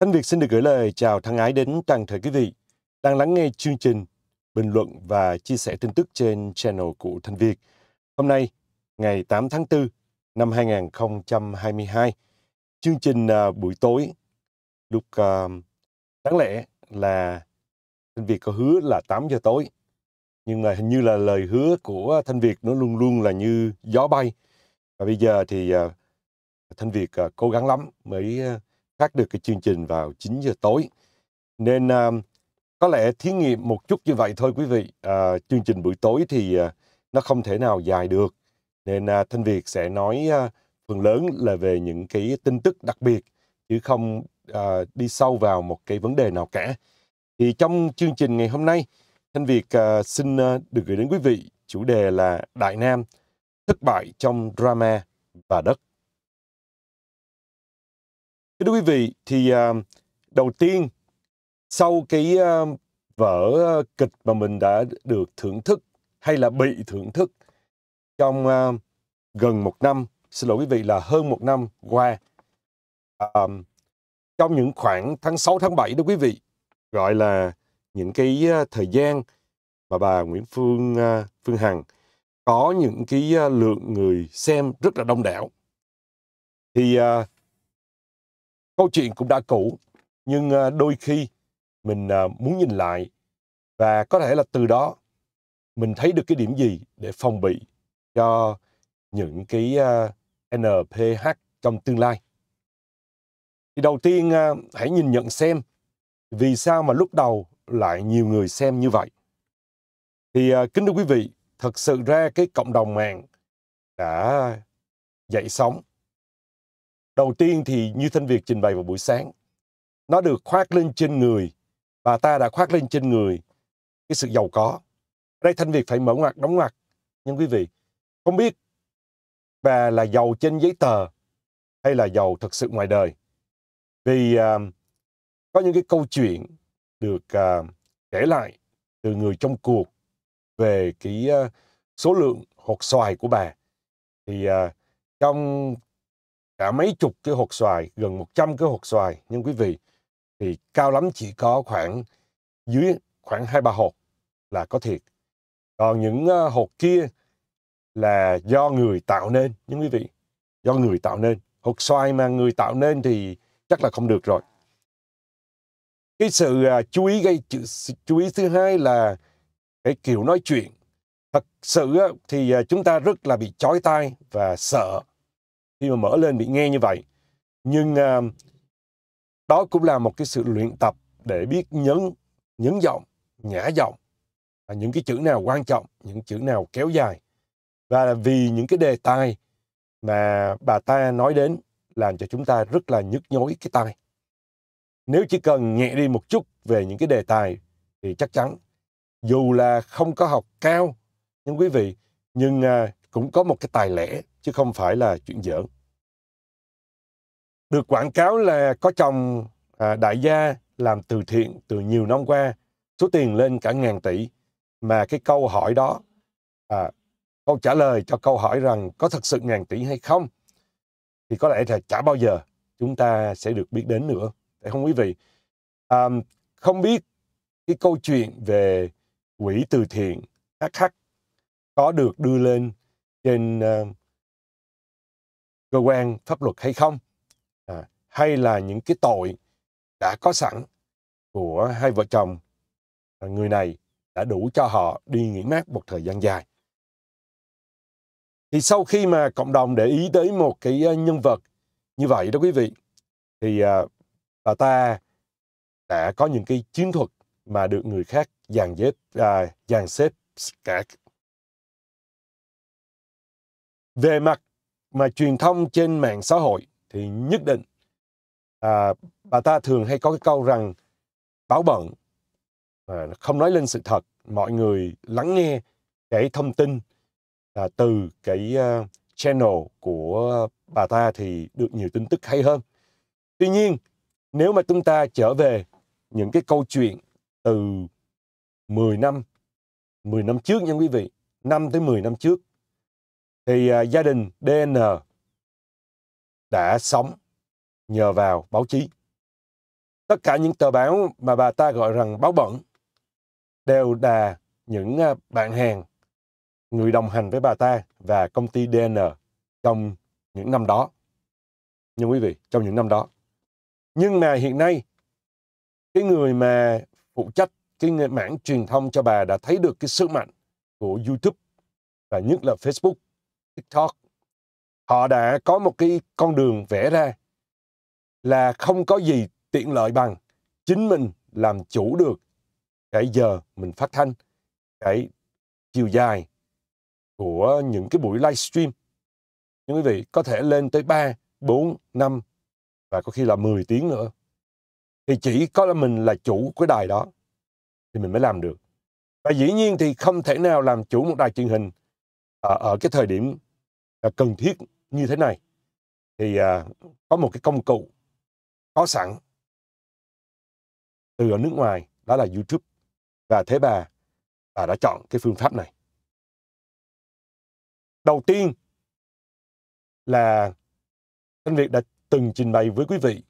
Thanh Việt xin được gửi lời chào thân ái đến toàn thể quý vị đang lắng nghe chương trình, bình luận và chia sẻ tin tức trên channel của Thanh Việt. Hôm nay, ngày 8 tháng 4 năm 2022, chương trình à, buổi tối lúc à, đáng lẽ là Thanh Việt có hứa là 8 giờ tối. Nhưng mà hình như là lời hứa của Thanh Việt nó luôn luôn là như gió bay. Và bây giờ thì à, Thanh Việt cố gắng lắm mới phát được cái chương trình vào 9 giờ tối. Nên à, có lẽ thí nghiệm một chút như vậy thôi quý vị. À, chương trình buổi tối thì à, nó không thể nào dài được. Nên à, Thanh Việt sẽ nói à, phần lớn là về những cái tin tức đặc biệt chứ không à, đi sâu vào một cái vấn đề nào cả. Thì trong chương trình ngày hôm nay, Thanh Việt à, xin à, được gửi đến quý vị chủ đề là Đại Nam thất bại trong drama và đất. Thưa quý vị, thì à, đầu tiên sau cái à, vở à, kịch mà mình đã được thưởng thức hay là bị thưởng thức trong gần một năm, xin lỗi quý vị là hơn một năm qua, trong những khoảng tháng 6, tháng 7 đó quý vị, gọi là những cái thời gian mà bà Nguyễn Phương Phương Hằng có những cái lượng người xem rất là đông đảo. Thì uh, câu chuyện cũng đã cũ nhưng ờ, đôi khi mình ờ, muốn nhìn lại và có thể là từ đó mình thấy được cái điểm gì để phòng bị cho những cái ờ, NPH trong tương lai. Thì đầu tiên hãy nhìn nhận xem vì sao mà lúc đầu lại nhiều người xem như vậy. Thì kính thưa quý vị, thật sự ra cái cộng đồng mạng đã dậy sóng Đầu tiên thì như Thanh Việt trình bày vào buổi sáng, nó được khoác lên trên người và ta đã khoác lên trên người cái sự giàu có. đây Thanh Việt phải mở ngoặt, đóng ngoặt. Nhưng quý vị, không biết bà là giàu trên giấy tờ hay là giàu thật sự ngoài đời. Vì à, có những cái câu chuyện được à, kể lại từ người trong cuộc về cái à, số lượng hột xoài của bà. Thì à, trong cả mấy chục cái hột xoài, gần 100 cái hột xoài nhưng quý vị thì cao lắm chỉ có khoảng dưới khoảng hai ba hột là có thiệt. Còn những ờ, hột kia là do người tạo nên nhưng quý vị, do người tạo nên. Hột xoài mà người tạo nên thì chắc là không được rồi. Cái sự ờ, chú ý gây chú ý thứ hai là cái kiểu nói chuyện. Thật sự thì ờ, chúng ta rất là bị chói tai và sợ khi mà mở lên bị nghe như vậy nhưng à, đó cũng là một cái sự luyện tập để biết nhấn nhấn giọng nhã giọng à, những cái chữ nào quan trọng những chữ nào kéo dài và vì những cái đề tài mà bà ta nói đến làm cho chúng ta rất là nhức nhối cái tai nếu chỉ cần nhẹ đi một chút về những cái đề tài thì chắc chắn dù là không có học cao nhưng quý vị nhưng à, cũng có một cái tài lẻ chứ không phải là chuyện giỡn. Được quảng cáo là có chồng à, đại gia làm từ thiện từ nhiều năm qua, số tiền lên cả ngàn tỷ, mà cái câu hỏi đó, à, câu trả lời cho câu hỏi rằng có thật sự ngàn tỷ hay không, thì có lẽ là chả bao giờ chúng ta sẽ được biết đến nữa. Để không quý vị, à, không biết cái câu chuyện về quỹ từ thiện HH có được đưa lên trên uh, cơ quan pháp luật hay không à, hay là những cái tội đã có sẵn của hai vợ chồng à, người này đã đủ cho họ đi nghỉ mát một thời gian dài thì sau khi mà cộng đồng để ý tới một cái à, nhân vật như vậy đó quý vị thì à, bà ta đã có những cái chiến thuật mà được người khác dàn dếp à, dàn xếp cả về mặt mà truyền thông trên mạng xã hội thì nhất định à, bà ta thường hay có cái câu rằng báo bận à, không nói lên sự thật mọi người lắng nghe cái thông tin à, từ cái uh, channel của bà ta thì được nhiều tin tức hay hơn tuy nhiên nếu mà chúng ta trở về những cái câu chuyện từ 10 năm 10 năm trước nha quý vị 5 tới 10 năm trước thì à, gia đình DN đã sống nhờ vào báo chí. Tất cả những tờ báo mà bà ta gọi rằng báo bẩn đều là những à, bạn hàng, người đồng hành với bà ta và công ty DN trong những năm đó. Nhưng quý vị, trong những năm đó. Nhưng mà hiện nay, cái người mà phụ trách cái mảng truyền thông cho bà đã thấy được cái sức mạnh của YouTube và nhất là Facebook TikTok họ đã có một cái con đường vẽ ra là không có gì tiện lợi bằng chính mình làm chủ được cái giờ mình phát thanh cái chiều dài của những cái buổi livestream những quý vị có thể lên tới 3, 4, 5 và có khi là 10 tiếng nữa thì chỉ có là mình là chủ của đài đó thì mình mới làm được và dĩ nhiên thì không thể nào làm chủ một đài truyền hình ở, à, ở cái thời điểm cần thiết như thế này thì à, có một cái công cụ có sẵn từ ở nước ngoài đó là YouTube và thế bà bà đã chọn cái phương pháp này đầu tiên là anh Việt đã từng trình bày với quý vị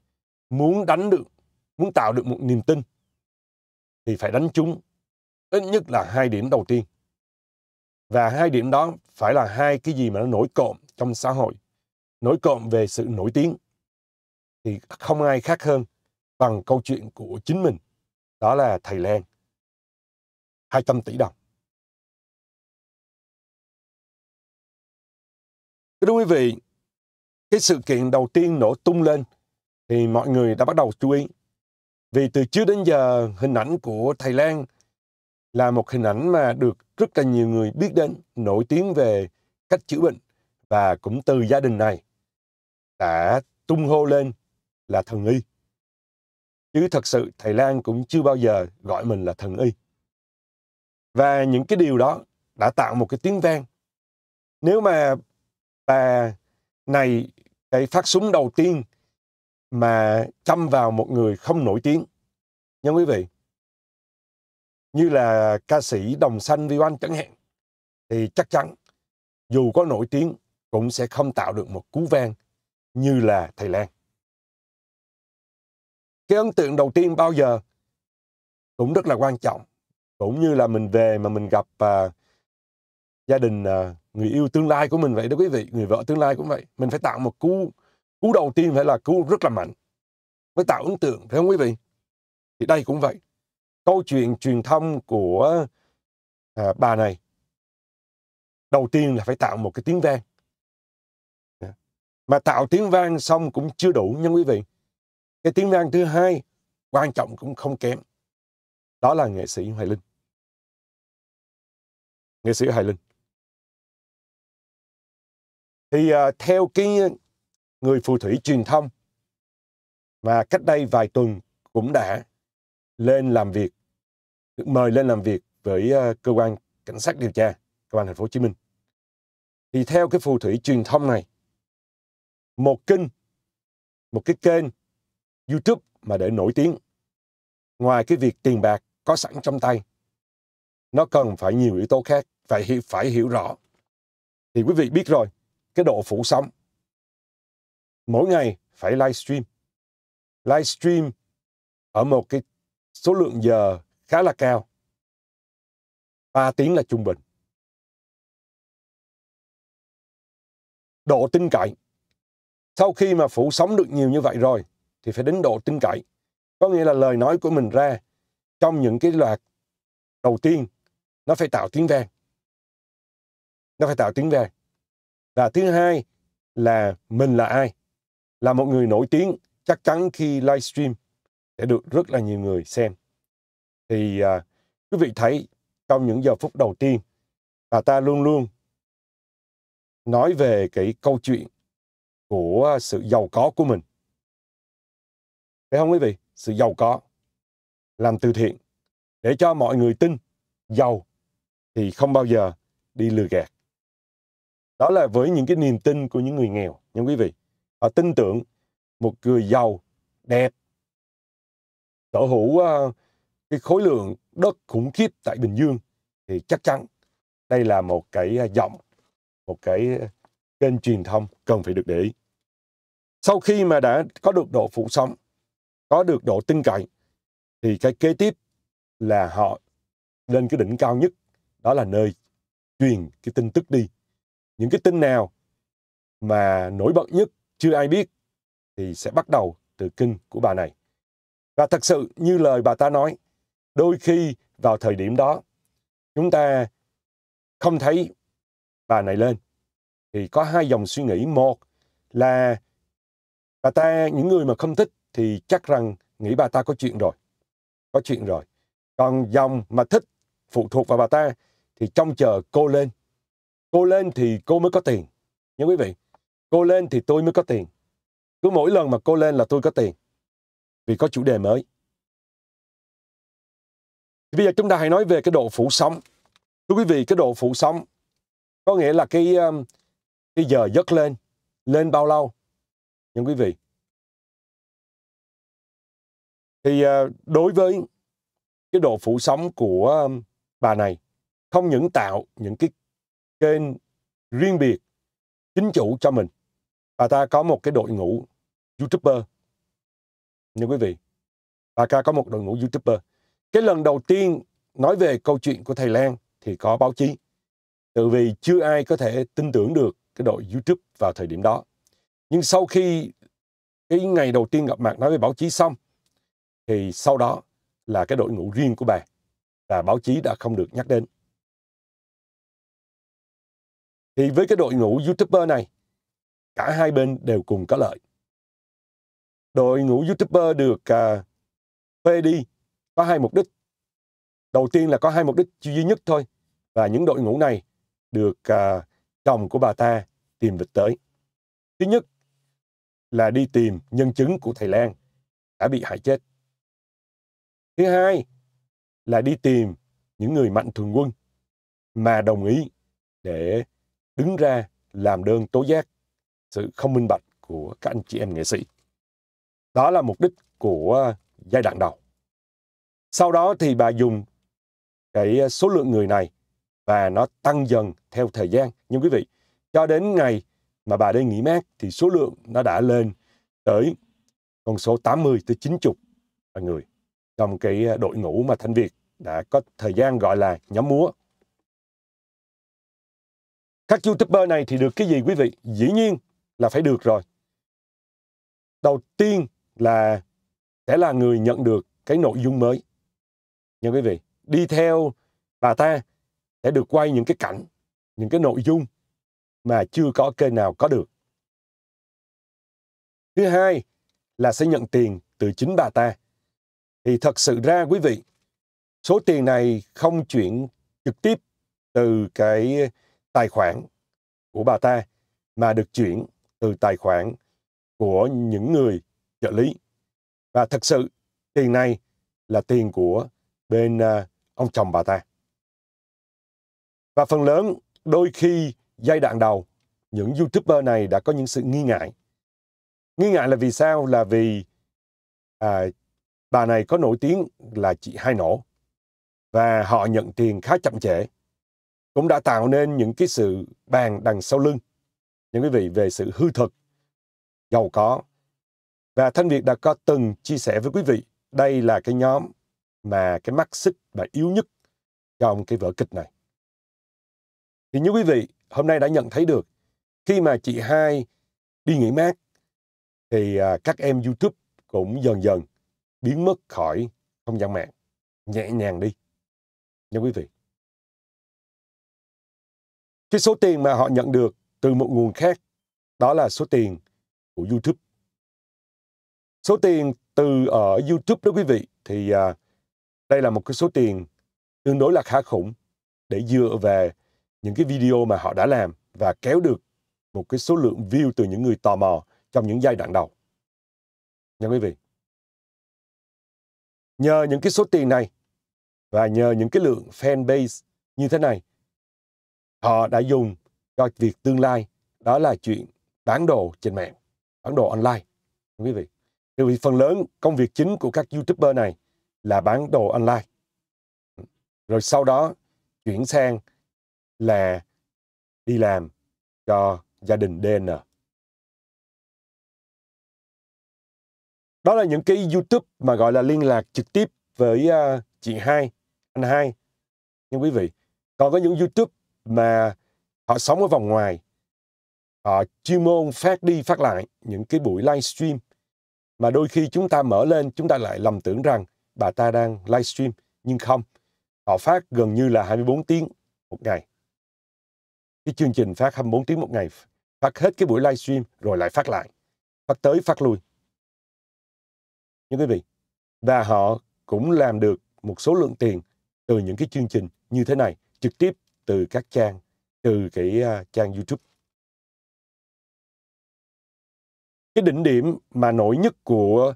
muốn đánh được muốn tạo được một niềm tin thì phải đánh chúng ít nhất là hai điểm đầu tiên và hai điểm đó phải là hai cái gì mà nó nổi cộm trong xã hội. Nổi cộm về sự nổi tiếng. Thì không ai khác hơn bằng câu chuyện của chính mình. Đó là thầy Lan. 200 tỷ đồng. Thưa quý vị, cái sự kiện đầu tiên nổ tung lên thì mọi người đã bắt đầu chú ý. Vì từ trước đến giờ hình ảnh của thầy Lan là một hình ảnh mà được rất là nhiều người biết đến, nổi tiếng về cách chữa bệnh và cũng từ gia đình này đã tung hô lên là thần y. Chứ thật sự thầy Lan cũng chưa bao giờ gọi mình là thần y. Và những cái điều đó đã tạo một cái tiếng vang. Nếu mà bà này cái phát súng đầu tiên mà châm vào một người không nổi tiếng. nhưng quý vị, như là ca sĩ Đồng Xanh Vi Oanh chẳng hạn thì chắc chắn dù có nổi tiếng cũng sẽ không tạo được một cú vang như là thầy Lan. Cái ấn tượng đầu tiên bao giờ cũng rất là quan trọng. Cũng như là mình về mà mình gặp uh, gia đình uh, người yêu tương lai của mình vậy đó quý vị, người vợ tương lai cũng vậy. Mình phải tạo một cú cú đầu tiên phải là cú rất là mạnh. Mới tạo ấn tượng phải không quý vị? Thì đây cũng vậy câu chuyện truyền thông của à, bà này đầu tiên là phải tạo một cái tiếng vang dạ. mà tạo tiếng vang xong cũng chưa đủ nha quý vị cái tiếng vang thứ hai quan trọng cũng không kém đó là nghệ sĩ hoài linh nghệ sĩ hoài linh thì à, theo cái người phù thủy truyền thông mà cách đây vài tuần cũng đã lên làm việc được mời lên làm việc với ờ, cơ quan cảnh sát điều tra công an thành phố Hồ Chí Minh. Thì theo cái phù thủy truyền thông này, một kênh, một cái kênh YouTube mà để nổi tiếng, ngoài cái việc tiền bạc có sẵn trong tay, nó cần phải nhiều yếu tố khác, phải hiểu, phải hiểu rõ. Thì quý vị biết rồi, cái độ phủ sóng, mỗi ngày phải livestream, livestream ở một cái số lượng giờ khá là cao. 3 tiếng là trung bình. Độ tin cậy. Sau khi mà phủ sóng được nhiều như vậy rồi thì phải đến độ tin cậy. Có nghĩa là lời nói của mình ra trong những cái loạt đầu tiên nó phải tạo tiếng vang. Nó phải tạo tiếng vang. Và thứ hai là mình là ai? Là một người nổi tiếng chắc chắn khi livestream sẽ được rất là nhiều người xem. Thì à, quý vị thấy trong những giờ phút đầu tiên, bà ta luôn luôn nói về cái câu chuyện của sự giàu có của mình. Thấy không quý vị? Sự giàu có, làm từ thiện, để cho mọi người tin giàu thì không bao giờ đi lừa gạt. Đó là với những cái niềm tin của những người nghèo, những quý vị. Họ tin tưởng một người giàu, đẹp, sở hữu ờ, cái khối lượng đất khủng khiếp tại Bình Dương thì chắc chắn đây là một cái ờ, giọng, một cái ờ, kênh truyền thông cần phải được để ý. Sau khi mà đã có được độ phủ sóng, có được độ tin cậy, thì cái kế tiếp là họ lên cái đỉnh cao nhất, đó là nơi truyền cái tin tức đi. Những cái tin nào mà nổi bật nhất chưa ai biết thì sẽ bắt đầu từ kênh của bà này. Và thật sự như lời bà ta nói, đôi khi vào thời điểm đó chúng ta không thấy bà này lên thì có hai dòng suy nghĩ một là bà ta những người mà không thích thì chắc rằng nghĩ bà ta có chuyện rồi có chuyện rồi còn dòng mà thích phụ thuộc vào bà ta thì trông chờ cô lên cô lên thì cô mới có tiền nha quý vị cô lên thì tôi mới có tiền cứ mỗi lần mà cô lên là tôi có tiền vì có chủ đề mới. Thì bây giờ chúng ta hãy nói về cái độ phủ sóng. Thưa quý vị, cái độ phủ sóng có nghĩa là cái um, cái giờ giấc lên, lên bao lâu? Nhưng quý vị, thì ờ, đối với cái độ phủ sóng của um, bà này không những tạo những cái kênh riêng biệt chính chủ cho mình bà ta có một cái đội ngũ youtuber như quý vị, bà ca có một đội ngũ YouTuber. Cái lần đầu tiên nói về câu chuyện của thầy Lan thì có báo chí. Tự vì chưa ai có thể tin tưởng được cái đội YouTube vào thời điểm đó. Nhưng sau khi cái ngày đầu tiên gặp mặt nói với báo chí xong, thì sau đó là cái đội ngũ riêng của bà và báo chí đã không được nhắc đến. Thì với cái đội ngũ YouTuber này, cả hai bên đều cùng có lợi đội ngũ YouTuber được uh, à, thuê đi có hai mục đích. Đầu tiên là có hai mục đích duy nhất thôi và những đội ngũ này được uh, chồng của bà ta tìm được tới. Thứ nhất là đi tìm nhân chứng của thầy Lan đã bị hại chết. Thứ hai là đi tìm những người mạnh thường quân mà đồng ý để đứng ra làm đơn tố giác sự không minh bạch của các anh chị em nghệ sĩ. Đó là mục đích của ờ, giai đoạn đầu. Sau đó thì bà dùng cái ờ, số lượng người này và nó tăng dần theo thời gian. Nhưng quý vị, cho đến ngày mà bà đi nghỉ mát thì số lượng nó đã lên tới con số 80 tới 90 người trong cái ờ, đội ngũ mà Thanh Việt đã có thời gian gọi là nhóm múa. Các youtuber này thì được cái gì quý vị? Dĩ nhiên là phải được rồi. Đầu tiên là sẽ là người nhận được cái nội dung mới. Nha quý vị, đi theo bà ta sẽ được quay những cái cảnh, những cái nội dung mà chưa có kênh nào có được. Thứ hai là sẽ nhận tiền từ chính bà ta. Thì thật sự ra quý vị, số tiền này không chuyển trực tiếp từ cái tài khoản của bà ta mà được chuyển từ tài khoản của những người trợ lý. Và thật sự tiền này là tiền của bên à, ông chồng bà ta. Và phần lớn đôi khi giai đoạn đầu những youtuber này đã có những sự nghi ngại. Nghi ngại là vì sao? Là vì à, bà này có nổi tiếng là chị hai nổ và họ nhận tiền khá chậm trễ cũng đã tạo nên những cái sự bàn đằng sau lưng những quý vị về sự hư thực giàu có và Thanh Việt đã có từng chia sẻ với quý vị, đây là cái nhóm mà cái mắt xích và yếu nhất trong cái vở kịch này. Thì như quý vị hôm nay đã nhận thấy được, khi mà chị hai đi nghỉ mát, thì à, các em YouTube cũng dần dần biến mất khỏi không gian mạng, nhẹ nhàng đi. Nha quý vị. Cái số tiền mà họ nhận được từ một nguồn khác, đó là số tiền của YouTube. Số tiền từ ở ờ, YouTube đó quý vị thì à, đây là một cái số tiền tương đối là khá khủng để dựa về những cái video mà họ đã làm và kéo được một cái số lượng view từ những người tò mò trong những giai đoạn đầu. Nha quý vị. Nhờ những cái số tiền này và nhờ những cái lượng fanbase như thế này, họ đã dùng cho việc tương lai đó là chuyện bán đồ trên mạng, bán đồ online. Nha quý vị. Thì vì phần lớn công việc chính của các YouTuber này là bán đồ online. Rồi sau đó chuyển sang là đi làm cho gia đình DN. Đó là những cái YouTube mà gọi là liên lạc trực tiếp với à, chị hai, anh hai. Nhưng quý vị, còn có những YouTube mà họ sống ở vòng ngoài, họ chuyên môn phát đi phát lại những cái buổi livestream mà đôi khi chúng ta mở lên chúng ta lại lầm tưởng rằng bà ta đang livestream nhưng không họ phát gần như là 24 tiếng một ngày cái chương trình phát 24 tiếng một ngày phát hết cái buổi livestream rồi lại phát lại phát tới phát lui như quý vị và họ cũng làm được một số lượng tiền từ những cái chương trình như thế này trực tiếp từ các trang từ cái à, trang YouTube cái đỉnh điểm mà nổi nhất của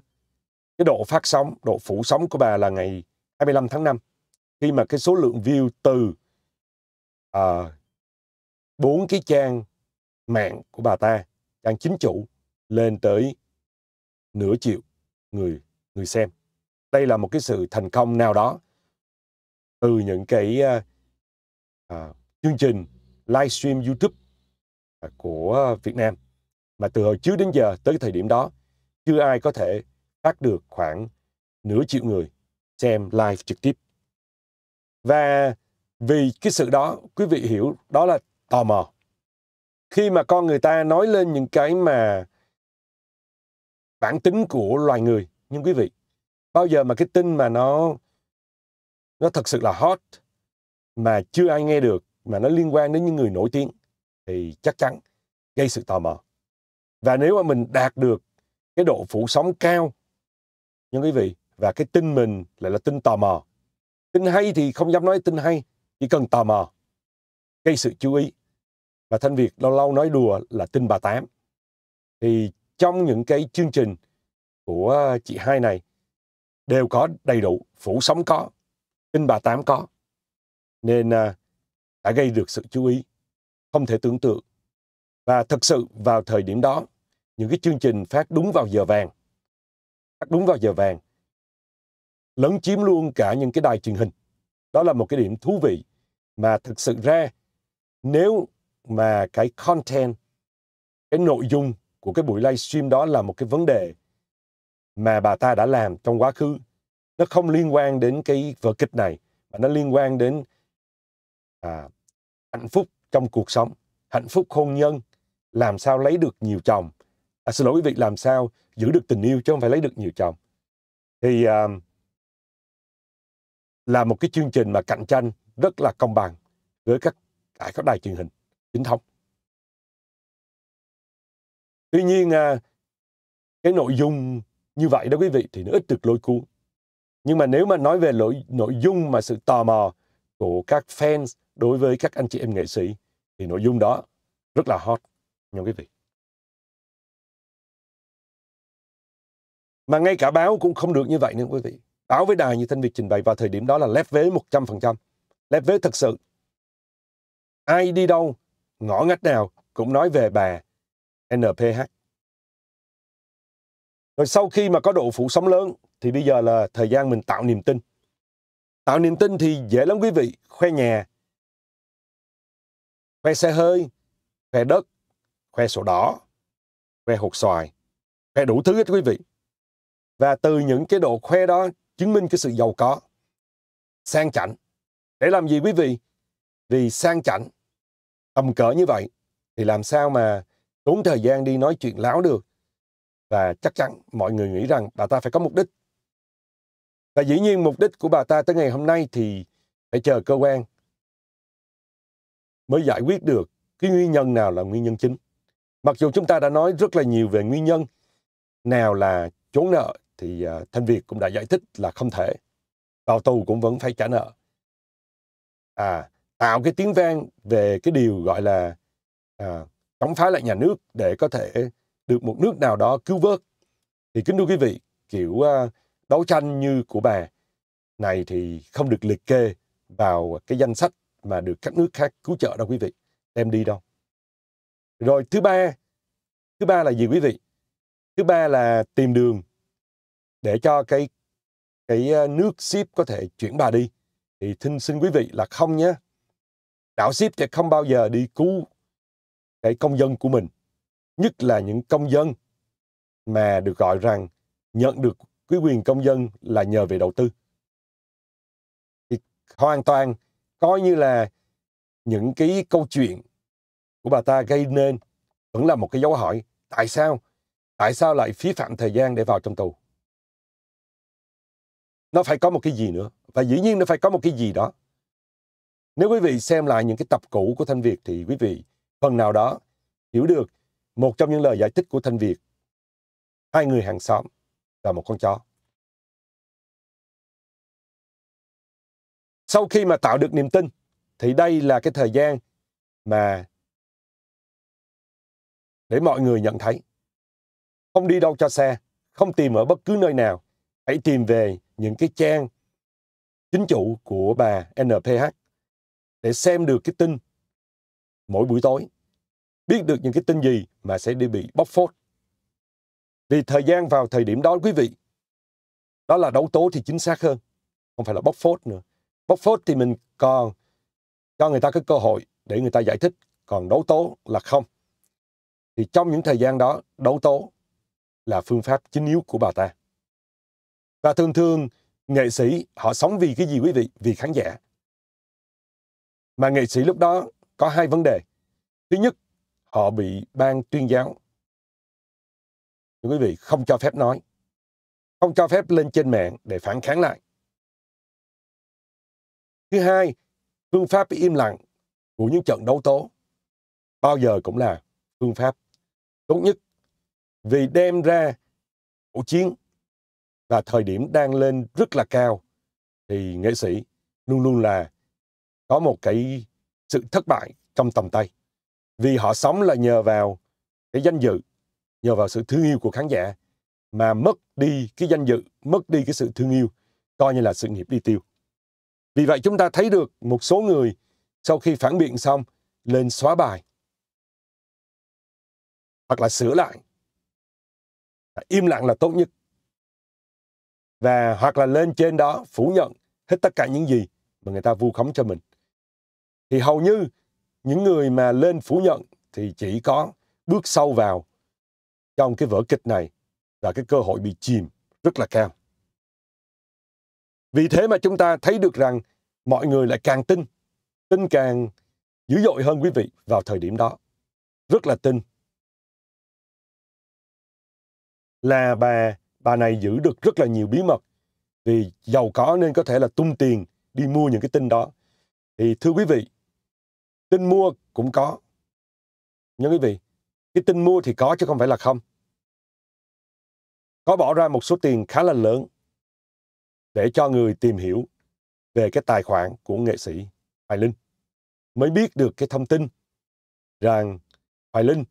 cái độ phát sóng, độ phủ sóng của bà là ngày 25 tháng 5 khi mà cái số lượng view từ à, bốn uh, cái trang mạng của bà ta, trang chính chủ lên tới nửa triệu người người xem. Đây là một cái sự thành công nào đó từ những cái uh, chương trình livestream YouTube của Việt Nam mà từ hồi trước đến giờ tới thời điểm đó, chưa ai có thể phát được khoảng nửa triệu người xem live trực tiếp. Và vì cái sự đó, quý vị hiểu, đó là tò mò. Khi mà con người ta nói lên những cái mà bản tính của loài người, nhưng quý vị, bao giờ mà cái tin mà nó nó thật sự là hot mà chưa ai nghe được mà nó liên quan đến những người nổi tiếng thì chắc chắn gây sự tò mò và nếu mà mình đạt được cái độ phủ sóng cao nhưng quý vị và cái tin mình lại là tin tò mò tin hay thì không dám nói tin hay chỉ cần tò mò gây sự chú ý và thanh việt lâu lâu nói đùa là tin bà tám thì trong những cái chương trình của chị hai này đều có đầy đủ phủ sóng có tin bà tám có nên à, đã gây được sự chú ý không thể tưởng tượng và thật sự vào thời điểm đó những cái chương trình phát đúng vào giờ vàng phát đúng vào giờ vàng lấn chiếm luôn cả những cái đài truyền hình đó là một cái điểm thú vị mà thực sự ra nếu mà cái content cái nội dung của cái buổi livestream đó là một cái vấn đề mà bà ta đã làm trong quá khứ nó không liên quan đến cái vở kịch này mà nó liên quan đến à, hạnh phúc trong cuộc sống hạnh phúc hôn nhân làm sao lấy được nhiều chồng à, xin lỗi quý vị làm sao giữ được tình yêu chứ không phải lấy được nhiều chồng thì à, là một cái chương trình mà cạnh tranh rất là công bằng với các tại các đài truyền hình chính thống tuy nhiên à, cái nội dung như vậy đó quý vị thì nó ít được lôi cuốn nhưng mà nếu mà nói về nội, nội dung mà sự tò mò của các fans đối với các anh chị em nghệ sĩ thì nội dung đó rất là hot nha quý vị Mà ngay cả báo cũng không được như vậy nữa quý vị. Báo với đài như Thanh Việt trình bày vào thời điểm đó là lép vế 100%. Lép vế thật sự. Ai đi đâu, ngõ ngách nào cũng nói về bà NPH. Rồi sau khi mà có độ phủ sóng lớn thì bây giờ là thời gian mình tạo niềm tin. Tạo niềm tin thì dễ lắm quý vị. Khoe nhà, khoe xe hơi, khoe đất, khoe sổ đỏ, khoe hột xoài, khoe đủ thứ hết quý vị và từ những cái độ khoe đó chứng minh cái sự giàu có sang chảnh để làm gì quý vị vì sang chảnh tầm cỡ như vậy thì làm sao mà tốn thời gian đi nói chuyện láo được và chắc chắn mọi người nghĩ rằng bà ta phải có mục đích và dĩ nhiên mục đích của bà ta tới ngày hôm nay thì phải chờ cơ quan mới giải quyết được cái nguyên nhân nào là nguyên nhân chính. Mặc dù chúng ta đã nói rất là nhiều về nguyên nhân, nào là trốn nợ, thì à, Thanh Việt cũng đã giải thích là không thể. Vào tù cũng vẫn phải trả nợ. À, tạo cái tiếng vang về cái điều gọi là à, chống phá lại nhà nước để có thể được một nước nào đó cứu vớt. Thì kính thưa quý vị, kiểu à, đấu tranh như của bà này thì không được liệt kê vào cái danh sách mà được các nước khác cứu trợ đâu quý vị. Đem đi đâu. Rồi thứ ba, thứ ba là gì quý vị? Thứ ba là tìm đường để cho cái cái ờ, nước ship có thể chuyển bà đi thì thinh xin quý vị là không nhé đảo ship sẽ không bao giờ đi cứu cái công dân của mình nhất là những công dân mà được gọi rằng nhận được quý quyền công dân là nhờ về đầu tư thì hoàn toàn coi như là những cái câu chuyện của bà ta gây nên vẫn là một cái dấu hỏi tại sao tại sao lại phí phạm thời gian để vào trong tù nó phải có một cái gì nữa và dĩ nhiên nó phải có một cái gì đó nếu quý vị xem lại những cái tập cũ của thanh việt thì quý vị phần nào đó hiểu được một trong những lời giải thích của thanh việt hai người hàng xóm và một con chó sau khi mà tạo được niềm tin thì đây là cái thời gian mà để mọi người nhận thấy không đi đâu cho xe không tìm ở bất cứ nơi nào hãy tìm về những cái trang chính chủ của bà NPH để xem được cái tin mỗi buổi tối, biết được những cái tin gì mà sẽ đi bị bóc phốt. Vì thời gian vào thời điểm đó quý vị, đó là đấu tố thì chính xác hơn, không phải là bóc phốt nữa. Bóc phốt thì mình còn cho người ta cái cơ hội để người ta giải thích, còn đấu tố là không. Thì trong những thời gian đó, đấu tố là phương pháp chính yếu của bà ta. Và thường thường, nghệ sĩ họ sống vì cái gì quý vị? Vì khán giả. Mà nghệ sĩ lúc đó có hai vấn đề. Thứ nhất, họ bị ban tuyên giáo. Thưa quý vị, không cho phép nói. Không cho phép lên trên mạng để phản kháng lại. Thứ hai, phương pháp im lặng của những trận đấu tố bao giờ cũng là phương pháp tốt nhất vì đem ra cuộc chiến là thời điểm đang lên rất là cao thì nghệ sĩ luôn luôn là có một cái sự thất bại trong tầm tay vì họ sống là nhờ vào cái danh dự nhờ vào sự thương yêu của khán giả mà mất đi cái danh dự mất đi cái sự thương yêu coi như là sự nghiệp đi tiêu vì vậy chúng ta thấy được một số người sau khi phản biện xong lên xóa bài hoặc là sửa lại im lặng là tốt nhất và hoặc là lên trên đó phủ nhận hết tất cả những gì mà người ta vu khống cho mình thì hầu như những người mà lên phủ nhận thì chỉ có bước sâu vào trong cái vở kịch này và cái cơ hội bị chìm rất là cao vì thế mà chúng ta thấy được rằng mọi người lại càng tin tin càng dữ dội hơn quý vị vào thời điểm đó rất là tin là bà bà này giữ được rất là nhiều bí mật vì giàu có nên có thể là tung tiền đi mua những cái tin đó thì thưa quý vị tin mua cũng có nhưng quý vị cái tin mua thì có chứ không phải là không có bỏ ra một số tiền khá là lớn để cho người tìm hiểu về cái tài khoản của nghệ sĩ Hoài Linh mới biết được cái thông tin rằng Hoài Linh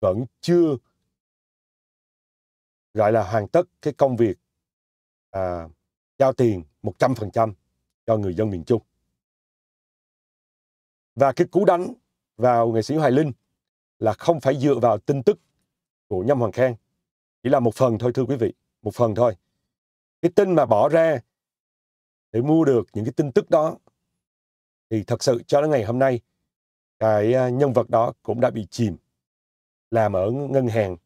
vẫn chưa gọi là hoàn tất cái công việc à, giao tiền 100% cho người dân miền Trung. Và cái cú đánh vào nghệ sĩ Hoài Linh là không phải dựa vào tin tức của Nhâm Hoàng Khang. Chỉ là một phần thôi thưa quý vị, một phần thôi. Cái tin mà bỏ ra để mua được những cái tin tức đó thì thật sự cho đến ngày hôm nay cái à, nhân vật đó cũng đã bị chìm làm ở ngân hàng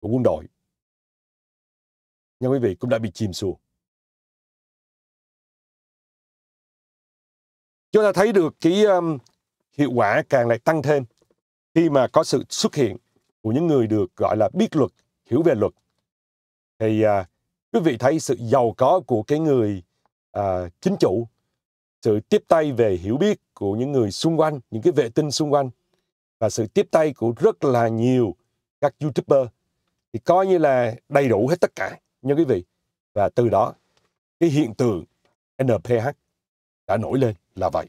của quân đội nha quý vị, cũng đã bị chìm xuồng. Chúng ta thấy được cái um, hiệu quả càng lại tăng thêm khi mà có sự xuất hiện của những người được gọi là biết luật, hiểu về luật. Thì uh, quý vị thấy sự giàu có của cái người uh, chính chủ, sự tiếp tay về hiểu biết của những người xung quanh, những cái vệ tinh xung quanh và sự tiếp tay của rất là nhiều các YouTuber thì coi như là đầy đủ hết tất cả nha quý vị. Và từ đó cái hiện tượng NPH đã nổi lên là vậy.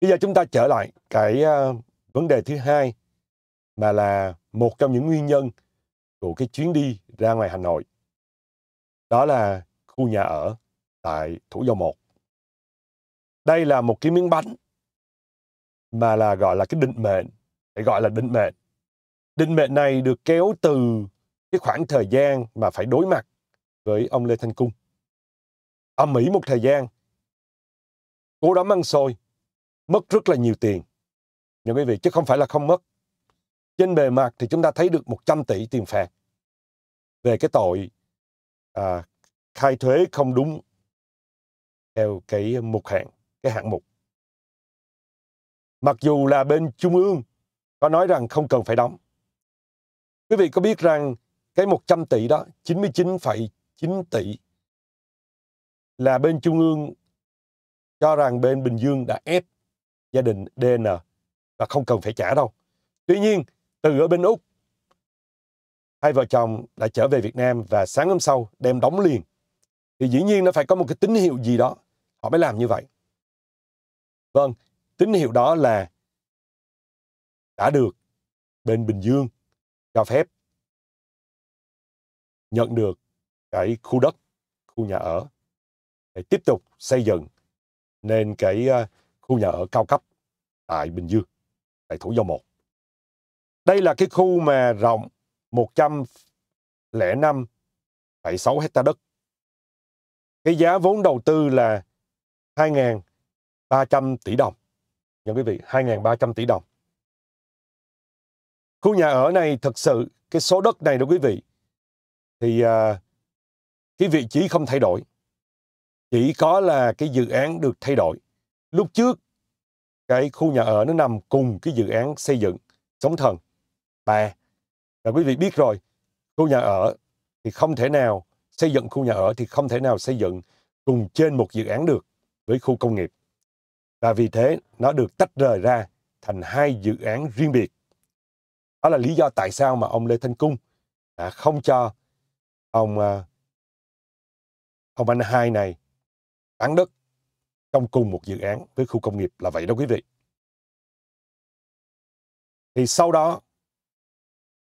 Bây giờ chúng ta trở lại cái ờ, vấn đề thứ hai mà là một trong những nguyên nhân của cái chuyến đi ra ngoài Hà Nội. Đó là khu nhà ở tại Thủ Dầu Một. Đây là một cái miếng bánh mà là gọi là cái định mệnh, phải gọi là định mệnh. Định mệnh này được kéo từ cái khoảng thời gian mà phải đối mặt với ông Lê Thanh Cung. Ở Mỹ một thời gian, cô đã ăn xôi, mất rất là nhiều tiền. Nha quý vị, chứ không phải là không mất. Trên bề mặt thì chúng ta thấy được 100 tỷ tiền phạt về cái tội à, khai thuế không đúng theo cái mục hạng, cái hạng mục. Mặc dù là bên Trung ương có nói rằng không cần phải đóng. Quý vị có biết rằng cái 100 tỷ đó 99,9 tỷ là bên trung ương cho rằng bên Bình Dương đã ép gia đình DN và không cần phải trả đâu. Tuy nhiên, từ ở bên Úc, hai vợ chồng đã trở về Việt Nam và sáng hôm sau đem đóng liền. Thì dĩ nhiên nó phải có một cái tín hiệu gì đó, họ mới làm như vậy. Vâng, tín hiệu đó là đã được bên Bình Dương cho phép nhận được cái khu đất, khu nhà ở để tiếp tục xây dựng nên cái ờ, khu nhà ở cao cấp tại Bình Dương, tại Thủ Dầu Một. Đây là cái khu mà rộng 105,6 hecta đất. Cái giá vốn đầu tư là 2.300 tỷ đồng. Nha quý vị, 2.300 tỷ đồng. Khu nhà ở này thực sự, cái số đất này đó quý vị, thì ờ, cái vị trí không thay đổi chỉ có là cái dự án được thay đổi lúc trước cái khu nhà ở nó nằm cùng cái dự án xây dựng sống thần ba là quý vị biết rồi khu nhà ở thì không thể nào xây dựng khu nhà ở thì không thể nào xây dựng cùng trên một dự án được với khu công nghiệp và vì thế nó được tách rời ra thành hai dự án riêng biệt đó là lý do tại sao mà ông Lê Thanh Cung đã không cho ông ờ, ông anh hai này bán đất trong cùng một dự án với khu công nghiệp là vậy đó quý vị. Thì sau đó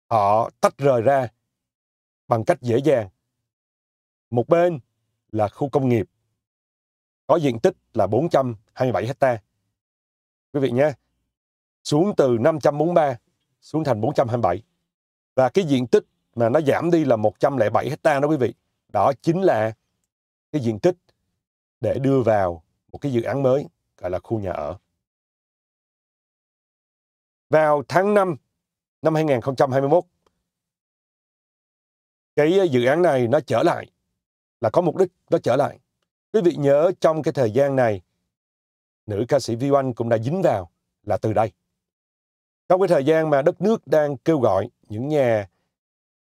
họ tách rời ra bằng cách dễ dàng. Một bên là khu công nghiệp có diện tích là 427 hecta. Quý vị nhé, xuống từ 543 xuống thành 427. Và cái diện tích mà nó giảm đi là 107 hecta đó quý vị. Đó chính là cái diện tích để đưa vào một cái dự án mới gọi là khu nhà ở. Vào tháng 5 năm 2021, cái dự án này nó trở lại, là có mục đích nó trở lại. Quý vị nhớ trong cái thời gian này, nữ ca sĩ Vi Oanh cũng đã dính vào là từ đây. Trong cái thời gian mà đất nước đang kêu gọi những nhà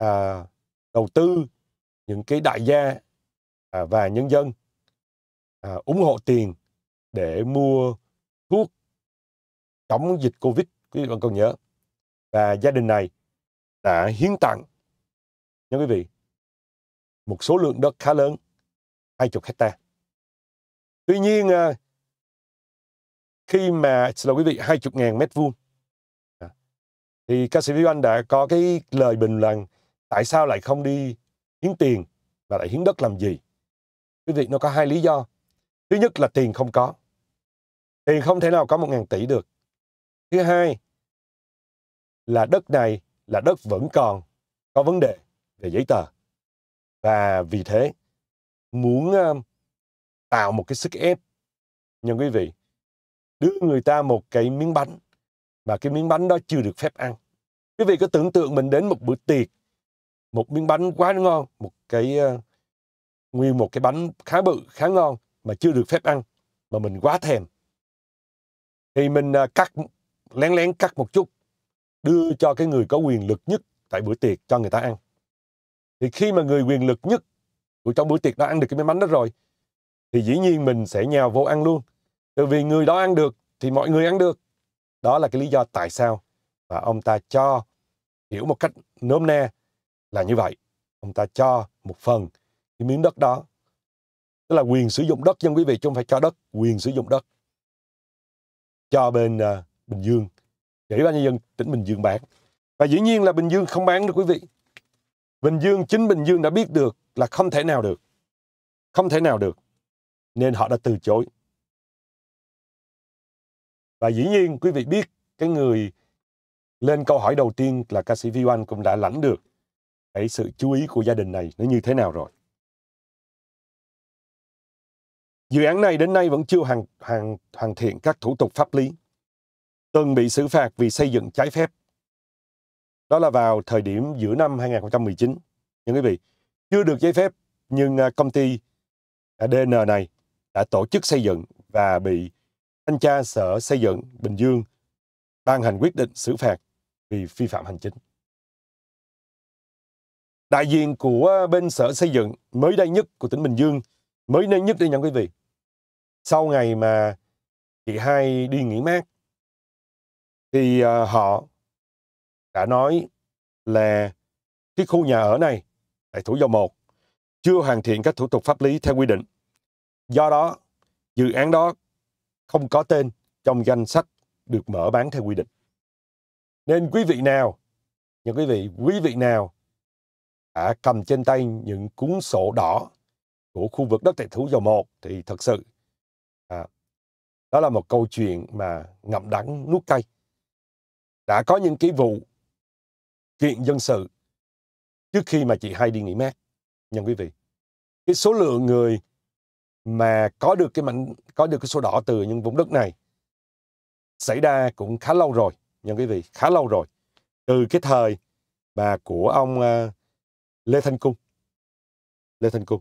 à, đầu tư những cái đại gia à, và nhân dân à, ủng hộ tiền để mua thuốc chống dịch covid quý vị vẫn còn nhớ và gia đình này đã hiến tặng nha quý vị một số lượng đất khá lớn 20 hecta tuy nhiên à, khi mà xin lỗi quý vị 20 ngàn mét vuông à, thì ca sĩ Viu Anh đã có cái lời bình luận tại sao lại không đi hiến tiền và lại hiến đất làm gì? Quý vị, nó có hai lý do. Thứ nhất là tiền không có. Tiền không thể nào có một ngàn tỷ được. Thứ hai là đất này là đất vẫn còn có vấn đề về giấy tờ. Và vì thế, muốn ờ, tạo một cái sức ép, nhưng quý vị, đưa người ta một cái miếng bánh mà cái miếng bánh đó chưa được phép ăn. Quý vị có tưởng tượng mình đến một bữa tiệc một miếng bánh quá ngon một cái ờ, nguyên một cái bánh khá bự khá ngon mà chưa được phép ăn mà mình quá thèm thì mình ờ, cắt lén lén cắt một chút đưa cho cái người có quyền lực nhất tại bữa tiệc cho người ta ăn thì khi mà người quyền lực nhất của trong bữa tiệc đó ăn được cái miếng bánh đó rồi thì dĩ nhiên mình sẽ nhào vô ăn luôn từ vì người đó ăn được thì mọi người ăn được đó là cái lý do tại sao và ông ta cho hiểu một cách nôm na là như vậy ông ta cho một phần cái miếng đất đó tức là quyền sử dụng đất nhưng quý vị chứ không phải cho đất quyền sử dụng đất cho bên uh, Bình Dương để ủy ban nhân dân tỉnh Bình Dương bán và dĩ nhiên là Bình Dương không bán được quý vị Bình Dương chính Bình Dương đã biết được là không thể nào được không thể nào được nên họ đã từ chối và dĩ nhiên quý vị biết cái người lên câu hỏi đầu tiên là ca sĩ Vi Oanh cũng đã lãnh được cái sự chú ý của gia đình này nó như thế nào rồi. Dự án này đến nay vẫn chưa hoàn, hoàn, hoàn thiện các thủ tục pháp lý, từng bị xử phạt vì xây dựng trái phép. Đó là vào thời điểm giữa năm 2019. Những quý vị, chưa được giấy phép nhưng à, công ty DN này đã tổ chức xây dựng và bị thanh tra sở xây dựng Bình Dương ban hành quyết định xử phạt vì vi phạm hành chính đại diện của ờ, bên sở xây dựng mới đây nhất của tỉnh Bình Dương mới đây nhất đây nha quý vị sau ngày mà chị hai đi nghỉ mát thì ờ, họ đã nói là cái khu nhà ở này tại Thủ Dầu một chưa hoàn thiện các thủ tục pháp lý theo quy định. Do đó, dự án đó không có tên trong danh sách được mở bán theo quy định. Nên quý vị nào, những quý vị, quý vị nào đã cầm trên tay những cuốn sổ đỏ của khu vực đất tài thú Dầu Một thì thật sự à, đó là một câu chuyện mà ngậm đắng nuốt cay. Đã có những cái vụ kiện dân sự trước khi mà chị hai đi nghỉ mát, nhưng quý vị. Cái số lượng người mà có được cái mảnh có được cái sổ đỏ từ những vùng đất này xảy ra cũng khá lâu rồi, nhưng quý vị, khá lâu rồi. Từ cái thời mà của ông uh, Lê Thanh Cung Lê Thanh Cung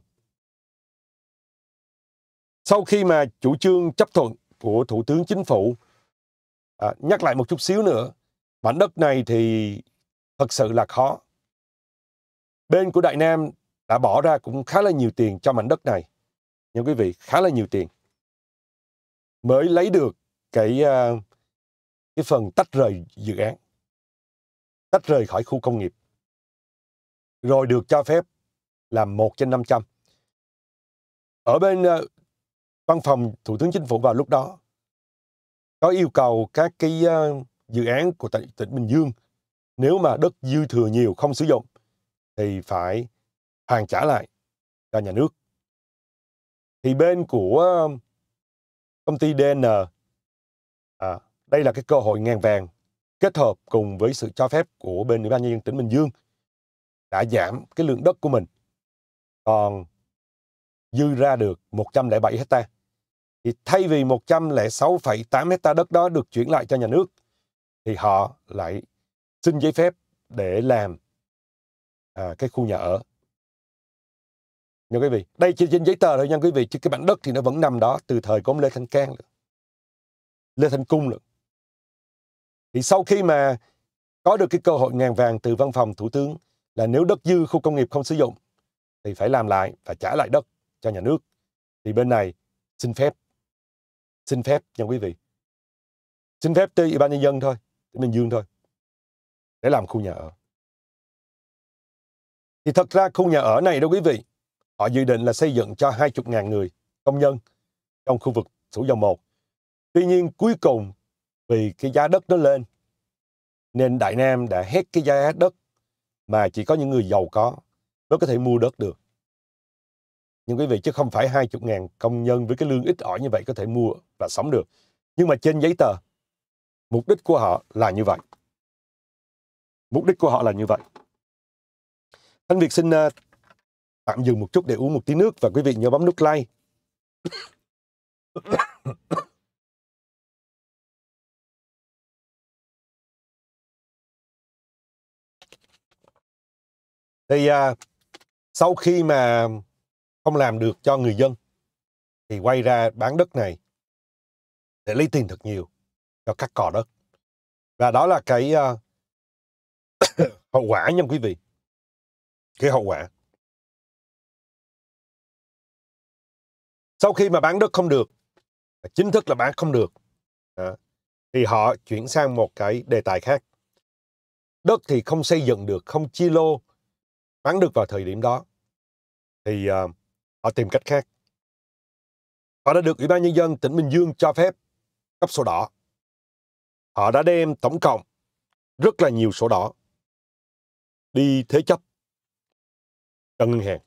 sau khi mà chủ trương chấp thuận của thủ tướng chính phủ à, nhắc lại một chút xíu nữa mảnh đất này thì thật sự là khó bên của đại nam đã bỏ ra cũng khá là nhiều tiền cho mảnh đất này nhưng quý vị khá là nhiều tiền mới lấy được cái à, cái phần tách rời dự án tách rời khỏi khu công nghiệp rồi được cho phép là 1 trên 500. Ở bên ờ, văn phòng Thủ tướng Chính phủ vào lúc đó có yêu cầu các cái ờ, dự án của tỉnh, tỉnh Bình Dương nếu mà đất dư thừa nhiều không sử dụng thì phải hoàn trả lại cho nhà nước. Thì bên của ờ, công ty DN à, đây là cái cơ hội ngàn vàng kết hợp cùng với sự cho phép của bên Ủy ban nhân dân tỉnh Bình Dương đã giảm cái lượng đất của mình còn dư ra được 107 hecta thì thay vì 106,8 hecta đất đó được chuyển lại cho nhà nước thì họ lại xin giấy phép để làm à, cái khu nhà ở nha quý vị đây chỉ trên giấy tờ thôi nha quý vị chứ cái bản đất thì nó vẫn nằm đó từ thời của ông Lê Thanh Cang Lê Thanh Cung nữa. thì sau khi mà có được cái cơ hội ngàn vàng từ văn phòng thủ tướng là nếu đất dư khu công nghiệp không sử dụng thì phải làm lại và trả lại đất cho nhà nước. Thì bên này xin phép, xin phép nha quý vị. Xin phép tới Ủy ban Nhân dân thôi, tỉnh Bình Dương thôi, để làm khu nhà ở. Thì thật ra khu nhà ở này đó quý vị, họ dự định là xây dựng cho 20.000 người công nhân trong khu vực Thủ Dầu Một. Tuy nhiên cuối cùng vì cái giá đất nó lên nên Đại Nam đã hét cái giá đất mà chỉ có những người giàu có mới có thể mua đất được. Nhưng quý vị, chứ không phải 20 ngàn công nhân với cái lương ít ỏi như vậy có thể mua và sống được. Nhưng mà trên giấy tờ, mục đích của họ là như vậy. Mục đích của họ là như vậy. Anh Việt xin uh, tạm dừng một chút để uống một tí nước và quý vị nhớ bấm nút like. thì à, sau khi mà không làm được cho người dân thì quay ra bán đất này để lấy tiền thật nhiều cho các cò đất và đó là cái uh, hậu quả nha quý vị cái hậu quả sau khi mà bán đất không được chính thức là bán không được à, thì họ chuyển sang một cái đề tài khác đất thì không xây dựng được không chia lô bán được vào thời điểm đó thì uh, họ tìm cách khác họ đã được ủy ban nhân dân tỉnh bình dương cho phép cấp sổ đỏ họ đã đem tổng cộng rất là nhiều sổ đỏ đi thế chấp cho ngân hàng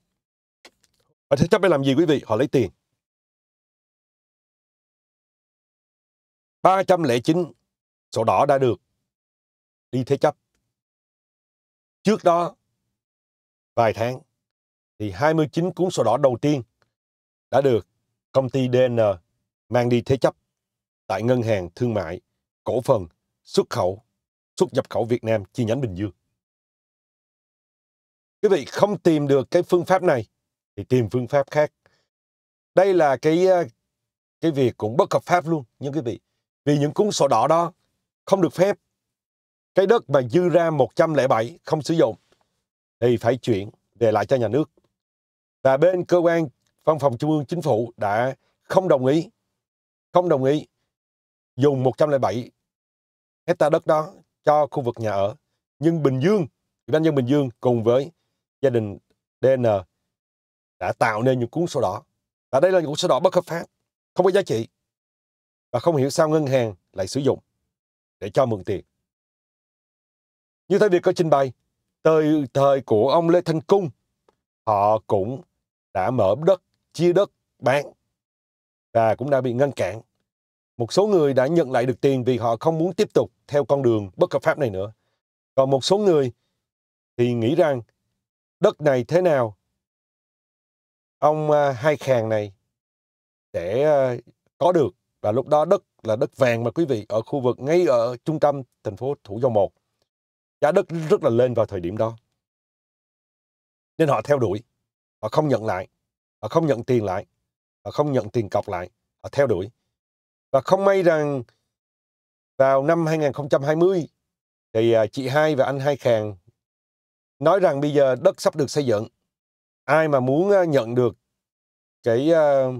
họ thế chấp để làm gì quý vị họ lấy tiền 309 sổ đỏ đã được đi thế chấp trước đó vài tháng thì 29 cuốn sổ đỏ đầu tiên đã được công ty DN e mang đi thế chấp tại Ngân hàng Thương mại Cổ phần Xuất khẩu Xuất nhập khẩu Việt Nam chi nhánh Bình Dương. Quý vị không tìm được cái phương pháp này thì tìm phương pháp khác. Đây là cái ờ, cái việc cũng bất hợp pháp luôn nhưng quý vị. Vì những cuốn sổ đỏ đó không được phép. Cái đất mà dư ra 107 không sử dụng thì phải chuyển về lại cho nhà nước. Và bên cơ quan văn phòng trung ương chính phủ đã không đồng ý, không đồng ý dùng 107 hecta đất đó cho khu vực nhà ở. Nhưng Bình Dương, Ủy ban nhân Bình Dương cùng với gia đình DN đã tạo nên những cuốn sổ đỏ. Và đây là những cuốn sổ đỏ bất hợp pháp, không có giá trị. Và không hiểu sao ngân hàng lại sử dụng để cho mượn tiền. Như thế việc có trình bày, Tới thời của ông Lê Thanh Cung, họ cũng đã mở đất, chia đất, bán và cũng đã bị ngăn cản. Một số người đã nhận lại được tiền vì họ không muốn tiếp tục theo con đường bất hợp pháp này nữa. Còn một số người thì nghĩ rằng đất này thế nào ông à, hai khàng này sẽ à, có được và lúc đó đất là đất vàng mà quý vị ở khu vực ngay ở trung tâm thành phố Thủ Dầu Một giá đất rất là lên vào thời điểm đó nên họ theo đuổi họ không nhận lại họ không nhận tiền lại họ không nhận tiền cọc lại họ theo đuổi và không may rằng vào năm 2020 thì à, chị hai và anh hai khàng nói rằng bây giờ đất sắp được xây dựng ai mà muốn à, nhận được cái uh,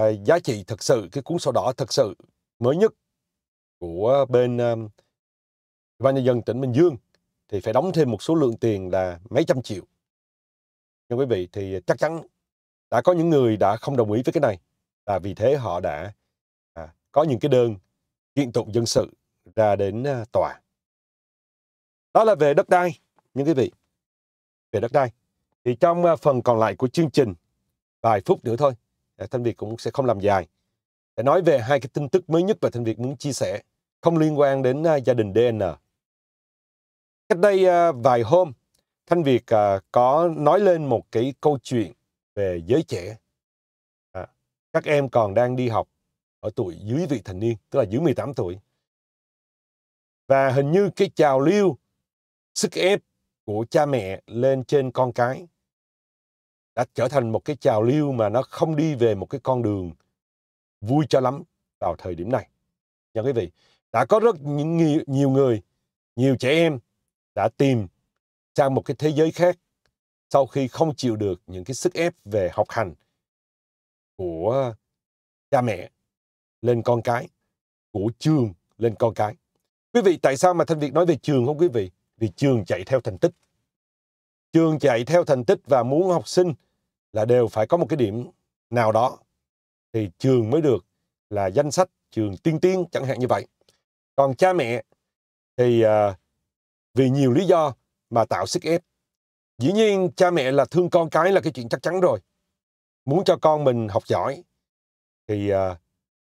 uh, giá trị thực sự cái cuốn sổ đỏ thực sự mới nhất của bên uh, Ủy ban nhân dân tỉnh Bình Dương thì phải đóng thêm một số lượng tiền là mấy trăm triệu. Nhưng quý vị thì chắc chắn đã có những người đã không đồng ý với cái này và vì thế họ đã à, có những cái đơn kiện tụng dân sự ra đến à, tòa. Đó là về đất đai, những quý vị. Về đất đai. Thì trong à, phần còn lại của chương trình, vài phút nữa thôi, à, Thanh Việt cũng sẽ không làm dài. Để nói về hai cái tin tức mới nhất mà Thanh Việt muốn chia sẻ, không liên quan đến à, gia đình DN Cách đây à, vài hôm, Thanh Việt à, có nói lên một cái câu chuyện về giới trẻ. À, các em còn đang đi học ở tuổi dưới vị thành niên, tức là dưới 18 tuổi. Và hình như cái trào lưu sức ép của cha mẹ lên trên con cái đã trở thành một cái trào lưu mà nó không đi về một cái con đường vui cho lắm vào thời điểm này. Nha quý vị, đã có rất nhiều, nhiều người, nhiều trẻ em đã tìm sang một cái thế giới khác sau khi không chịu được những cái sức ép về học hành của cha mẹ lên con cái, của trường lên con cái. Quý vị, tại sao mà Thanh Việt nói về trường không quý vị? Vì trường chạy theo thành tích. Trường chạy theo thành tích và muốn học sinh là đều phải có một cái điểm nào đó thì trường mới được là danh sách trường tiên tiến chẳng hạn như vậy. Còn cha mẹ thì uh, vì nhiều lý do mà tạo sức ép. Dĩ nhiên cha mẹ là thương con cái là cái chuyện chắc chắn rồi. Muốn cho con mình học giỏi thì à,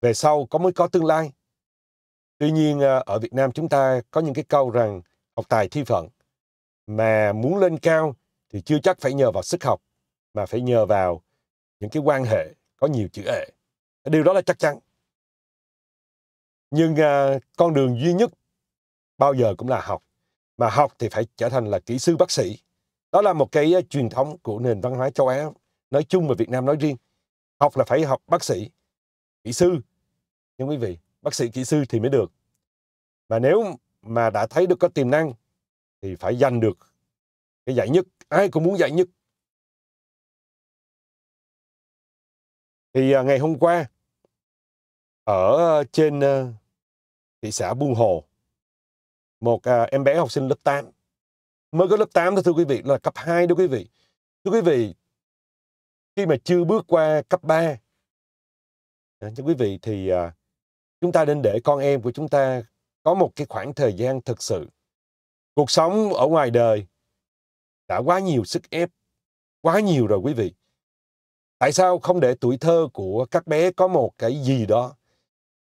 về sau có mới có tương lai. Tuy nhiên à, ở Việt Nam chúng ta có những cái câu rằng học tài thi phận mà muốn lên cao thì chưa chắc phải nhờ vào sức học mà phải nhờ vào những cái quan hệ có nhiều chữ hệ. Điều đó là chắc chắn. Nhưng à, con đường duy nhất bao giờ cũng là học mà học thì phải trở thành là kỹ sư bác sĩ đó là một cái truyền thống của nền văn hóa châu Á nói chung và Việt Nam nói riêng học là phải học bác sĩ kỹ sư nhưng quý vị bác sĩ kỹ sư thì mới được mà nếu mà đã thấy được có tiềm năng thì phải giành được cái giải nhất ai cũng muốn giải nhất thì à, ngày hôm qua ở trên ờ, thị xã Buôn Hồ một à, em bé học sinh lớp 8 mới có lớp 8 thôi thưa quý vị là cấp 2 đó quý vị thưa quý vị khi mà chưa bước qua cấp 3 à, thưa quý vị thì à, chúng ta nên để con em của chúng ta có một cái khoảng thời gian thực sự cuộc sống ở ngoài đời đã quá nhiều sức ép quá nhiều rồi quý vị tại sao không để tuổi thơ của các bé có một cái gì đó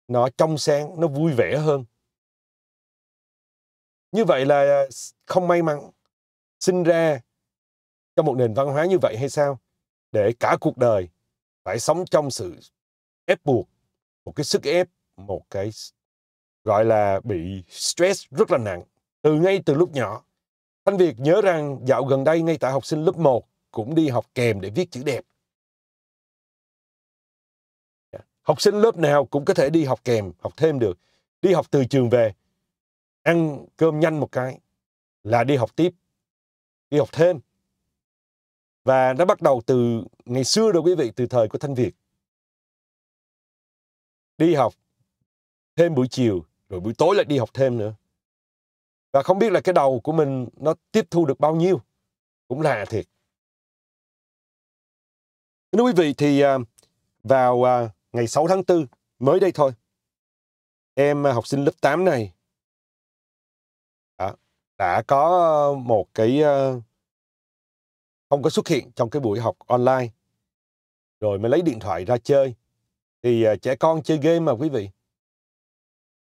nó trong sáng nó vui vẻ hơn như vậy là à, không may mắn sinh ra trong một nền văn hóa như vậy hay sao để cả cuộc đời phải sống trong sự ép buộc một cái sức ép một cái gọi là bị stress rất là nặng từ ngay từ lúc nhỏ Thanh Việt nhớ rằng dạo gần đây ngay tại học sinh lớp 1 cũng đi học kèm để viết chữ đẹp. Học sinh lớp nào cũng có thể đi học kèm, học thêm được. Đi học từ trường về, ăn cơm nhanh một cái là đi học tiếp đi học thêm và nó bắt đầu từ ngày xưa đó quý vị từ thời của thanh việt đi học thêm buổi chiều rồi buổi tối lại đi học thêm nữa và không biết là cái đầu của mình nó tiếp thu được bao nhiêu cũng lạ thiệt nếu quý vị thì à, vào à, ngày 6 tháng 4 mới đây thôi em à, học sinh lớp 8 này đã có ờ, một cái ờ, không có xuất hiện trong cái buổi học online rồi mới lấy điện thoại ra chơi thì ờ, trẻ con chơi game mà quý vị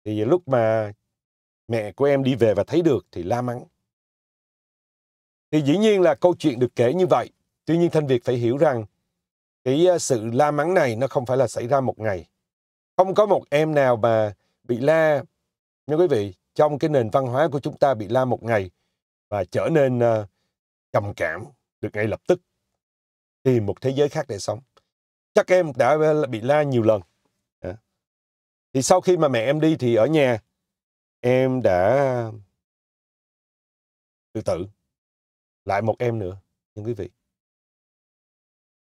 thì lúc mà mẹ của em đi về và thấy được thì la mắng thì dĩ nhiên là câu chuyện được kể như vậy tuy nhiên thanh việt phải hiểu rằng cái sự la mắng này nó không phải là xảy ra một ngày không có một em nào mà bị la nha quý vị trong cái nền văn hóa của chúng ta bị la một ngày và trở nên uh, trầm cảm được ngay lập tức tìm một thế giới khác để sống chắc em đã bị la nhiều lần thì sau khi mà mẹ em đi thì ở nhà em đã tự tử lại một em nữa nhưng quý vị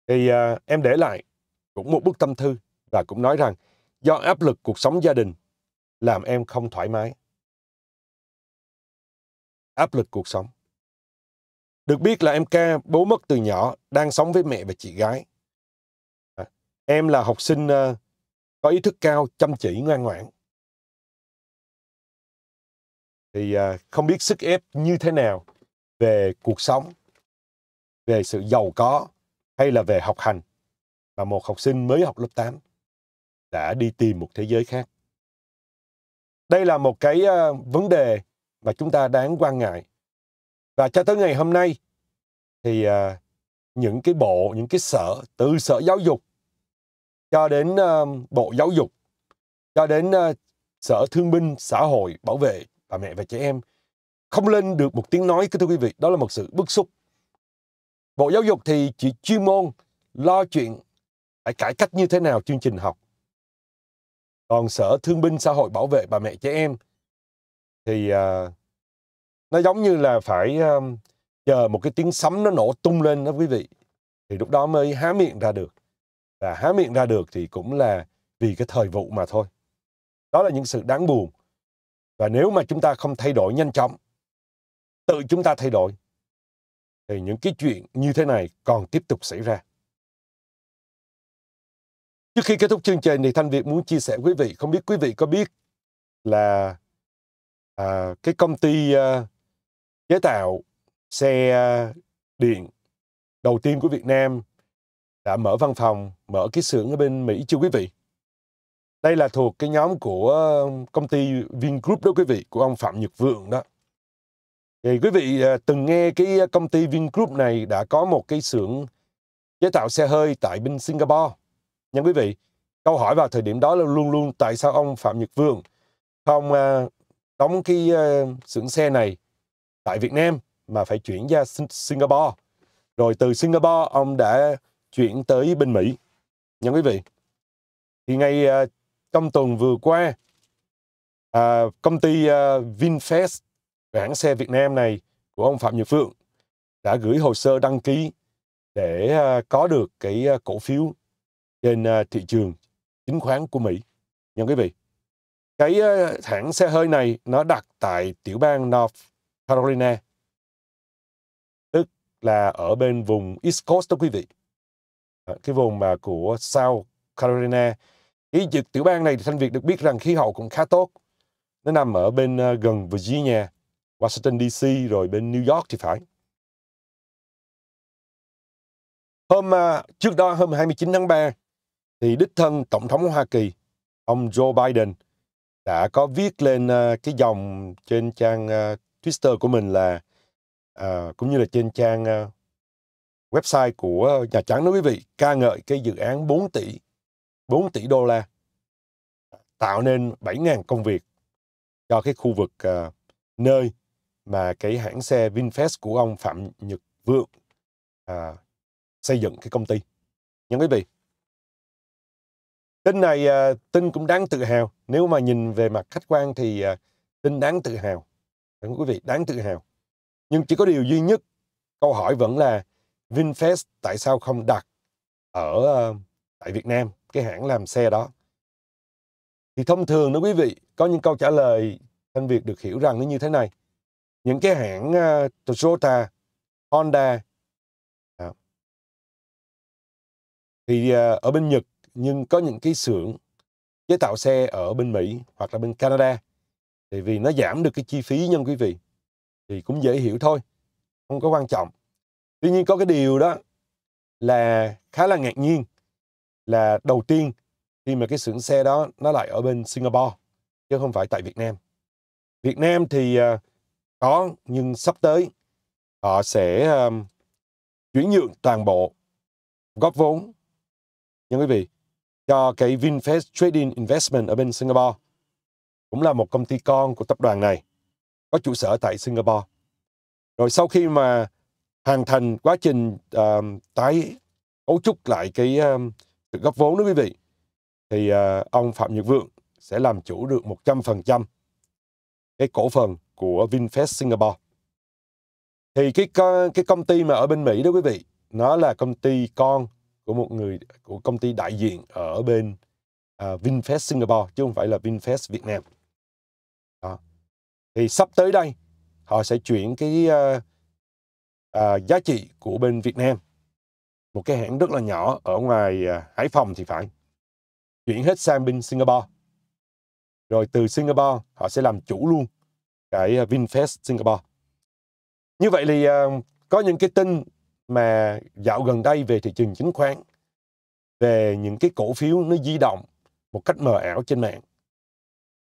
thì à, em để lại cũng một bức tâm thư và cũng nói rằng do áp lực cuộc sống gia đình làm em không thoải mái áp lực cuộc sống. Được biết là em K, bố mất từ nhỏ, đang sống với mẹ và chị gái. À, em là học sinh uh, có ý thức cao, chăm chỉ, ngoan ngoãn. Thì uh, không biết sức ép như thế nào về cuộc sống, về sự giàu có hay là về học hành mà một học sinh mới học lớp 8 đã đi tìm một thế giới khác. Đây là một cái uh, vấn đề và chúng ta đáng quan ngại. Và cho tới ngày hôm nay thì à, những cái bộ, những cái sở, từ sở giáo dục cho đến à, bộ giáo dục, cho đến à, sở thương binh, xã hội, bảo vệ bà mẹ và trẻ em không lên được một tiếng nói thưa quý vị đó là một sự bức xúc bộ giáo dục thì chỉ chuyên môn lo chuyện phải cải cách như thế nào chương trình học còn sở thương binh xã hội bảo vệ bà mẹ trẻ em thì uh, nó giống như là phải um, chờ một cái tiếng sấm nó nổ tung lên đó quý vị thì lúc đó mới há miệng ra được và há miệng ra được thì cũng là vì cái thời vụ mà thôi đó là những sự đáng buồn và nếu mà chúng ta không thay đổi nhanh chóng tự chúng ta thay đổi thì những cái chuyện như thế này còn tiếp tục xảy ra trước khi kết thúc chương trình thì thanh việt muốn chia sẻ với quý vị không biết quý vị có biết là à, cái công ty à, chế tạo xe à, điện đầu tiên của Việt Nam đã mở văn phòng, mở cái xưởng ở bên Mỹ chưa quý vị. Đây là thuộc cái nhóm của công ty Vingroup đó quý vị, của ông Phạm Nhật Vượng đó. Thì quý vị từng nghe cái công ty Vingroup này đã có một cái xưởng chế tạo xe hơi tại bên Singapore. nhưng quý vị, câu hỏi vào thời điểm đó là luôn luôn tại sao ông Phạm Nhật Vượng không đóng cái uh, ờ, xưởng xe này tại Việt Nam mà phải chuyển ra Singapore. Rồi từ Singapore ông đã chuyển tới bên Mỹ. Nha quý vị. Thì ngay ờ, trong tuần vừa qua uh, công ty ờ, VinFast hãng xe Việt Nam này của ông Phạm Nhật Phượng đã gửi hồ sơ đăng ký để có được cái cổ phiếu trên thị trường chứng khoán của Mỹ. Nha quý vị cái ờ, hãng xe hơi này nó đặt tại tiểu bang North Carolina tức là ở bên vùng East Coast đó quý vị ờ, cái vùng mà của South Carolina cái tiểu bang này thì Thanh Việt được biết rằng khí hậu cũng khá tốt nó nằm ở bên ờ, gần Virginia Washington DC rồi bên New York thì phải hôm trước đó hôm 29 tháng 3 thì đích thân Tổng thống Hoa Kỳ ông Joe Biden đã có viết lên ờ, cái dòng trên trang ờ, Twitter của mình là à, cũng như là trên trang website của Nhà Trắng đó quý vị ca ngợi cái dự án 4 tỷ 4 tỷ đô la tạo nên 7.000 công việc cho cái khu vực uh, nơi mà cái hãng xe VinFast của ông Phạm Nhật Vượng uh, xây dựng cái công ty. Nhân quý vị, tin này à, tin cũng đáng tự hào nếu mà nhìn về mặt khách quan thì à, tin đáng tự hào đúng quý vị đáng tự hào nhưng chỉ có điều duy nhất câu hỏi vẫn là Vinfast tại sao không đặt ở à, tại Việt Nam cái hãng làm xe đó thì thông thường đó quý vị có những câu trả lời thanh Việt được hiểu rằng nó như thế này những cái hãng Toyota Honda thì ở bên Nhật nhưng có những cái xưởng chế tạo xe ở bên Mỹ hoặc là bên Canada thì vì nó giảm được cái chi phí nhân quý vị thì cũng dễ hiểu thôi không có quan trọng tuy nhiên có cái điều đó là khá là ngạc nhiên là đầu tiên khi mà cái xưởng xe đó nó lại ở bên Singapore chứ không phải tại Việt Nam Việt Nam thì ờ, có nhưng sắp tới họ sẽ ờ, chuyển nhượng toàn bộ góp vốn nhưng quý vị cho cái VinFast Trading Investment ở bên Singapore. Cũng là một công ty con của tập đoàn này, có trụ sở tại Singapore. Rồi sau khi mà hoàn thành quá trình uh, tái cấu trúc lại cái um, uh, góp vốn đó quý vị, thì uh, ông Phạm Nhật Vượng sẽ làm chủ được 100% cái cổ phần của VinFast Singapore. Thì cái cái công ty mà ở bên Mỹ đó quý vị, nó là công ty con của một người của công ty đại diện ở bên uh, Vinfast Singapore chứ không phải là Vinfast Việt Nam. Đó. Thì sắp tới đây họ sẽ chuyển cái uh, uh, giá trị của bên Việt Nam một cái hãng rất là nhỏ ở ngoài uh, Hải Phòng thì phải chuyển hết sang bên Singapore. Rồi từ Singapore họ sẽ làm chủ luôn cái Vinfast Singapore. Như vậy thì uh, có những cái tin mà dạo gần đây về thị trường chứng khoán về những cái cổ phiếu nó di động một cách mờ ảo trên mạng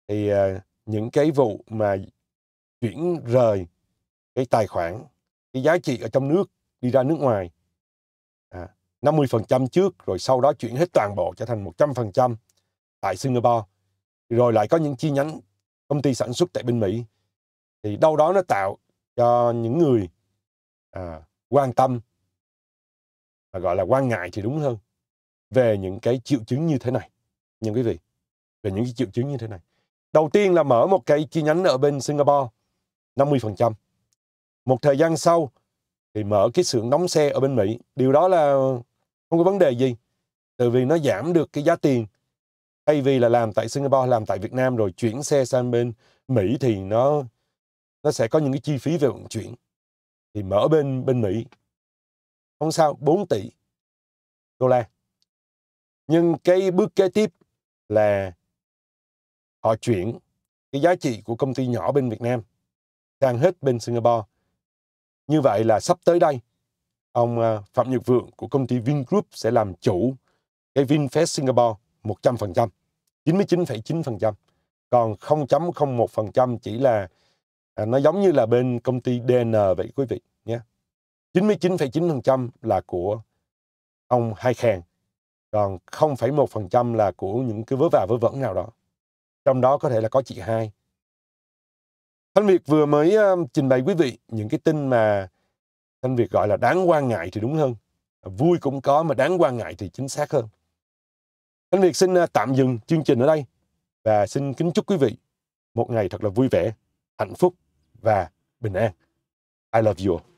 thì uh, những cái vụ mà chuyển rời cái tài khoản cái giá trị ở trong nước đi ra nước ngoài à, 50% trước rồi sau đó chuyển hết toàn bộ trở thành 100% tại Singapore rồi lại có những chi nhánh công ty sản xuất tại bên Mỹ thì đâu đó nó tạo cho những người à, quan tâm và gọi là quan ngại thì đúng hơn về những cái triệu chứng như thế này Nhưng quý vị về những cái triệu chứng như thế này đầu tiên là mở một cái chi nhánh ở bên Singapore 50% một thời gian sau thì mở cái xưởng đóng xe ở bên Mỹ điều đó là không có vấn đề gì từ vì nó giảm được cái giá tiền thay vì là làm tại Singapore làm tại Việt Nam rồi chuyển xe sang bên Mỹ thì nó nó sẽ có những cái chi phí về vận chuyển thì mở bên bên Mỹ không sao 4 tỷ đô la nhưng cái bước kế tiếp là họ chuyển cái giá trị của công ty nhỏ bên Việt Nam sang hết bên Singapore như vậy là sắp tới đây ông à, Phạm Nhật Vượng của công ty Vingroup sẽ làm chủ cái VinFast Singapore 100%, 99,9%. Còn 0.01% chỉ là à, nó giống như là bên công ty DN vậy quý vị nhé 99,9% là của ông Hai Khang còn 0,1% là của những cái vớ vả vớ vẩn nào đó trong đó có thể là có chị hai Thanh Việt vừa mới uh, trình bày quý vị những cái tin mà Thanh Việt gọi là đáng quan ngại thì đúng hơn à, vui cũng có mà đáng quan ngại thì chính xác hơn Thanh Việt xin uh, tạm dừng chương trình ở đây và xin kính chúc quý vị một ngày thật là vui vẻ hạnh phúc và bình an. I love you all.